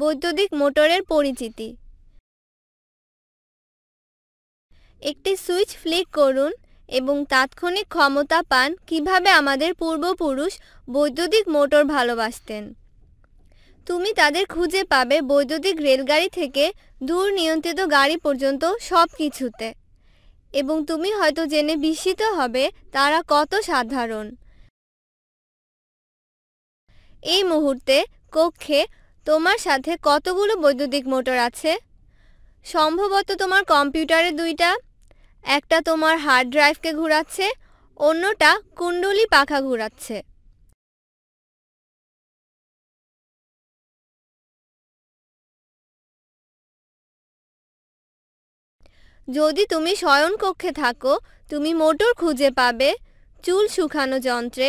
বৈদ্যুতিক মোটরের পরিচিতি একটি সুইচ ফ্লিক করুন এবং তাৎক্ষণিক ক্ষমতা পান কিভাবে আমাদের পূর্বপুরুষ বৈদ্যুতিক মোটর ভালোবাসতেন তুমি তাদের খুঁজে পাবে বৈদ্যুতিক রেলগাড়ি থেকে দূর নিয়ন্ত্রিত গাড়ি পর্যন্ত সব কিছুতে এবং তুমি হয়তো জেনে বিস্মিত হবে তারা কত সাধারণ এই মুহূর্তে কক্ষে তোমার সাথে কতগুলো বৈদ্যুতিক মোটর আছে সম্ভবত তোমার কম্পিউটারে দুইটা একটা তোমার হার্ড ড্রাইভকে ঘুরাচ্ছে অন্যটা কুণ্ডলি পাখা ঘুরাচ্ছে যদি তুমি শয়নকক্ষে থাকো তুমি মোটর খুঁজে পাবে চুল শুকানো যন্ত্রে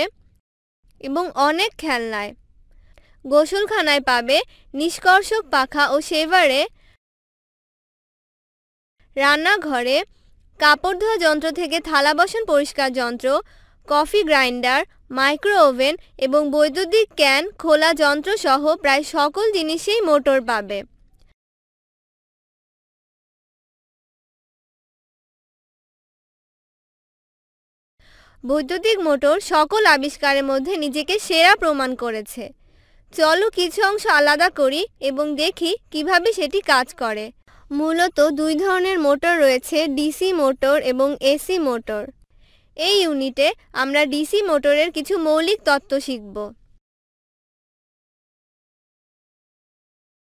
এবং অনেক খেলনায় গোসলখানায় পাবে নিষ্কর্ষক পাখা ও শেভারে রান্নাঘরে কাপড় ধোয়া যন্ত্র থেকে থালা বাসন পরিষ্কার যন্ত্র কফি গ্রাইন্ডার মাইক্রো ওভেন এবং বৈদ্যুতিক ক্যান খোলা যন্ত্র সহ প্রায় সকল জিনিসেই মোটর পাবে বৈদ্যুতিক মোটর সকল আবিষ্কারের মধ্যে নিজেকে সেরা প্রমাণ করেছে চলো কিছু অংশ আলাদা করি এবং দেখি কিভাবে সেটি কাজ করে মূলত দুই ধরনের মোটর রয়েছে ডিসি মোটর এবং এসি মোটর এই ইউনিটে আমরা ডিসি মোটরের কিছু মৌলিক তত্ত্ব শিখব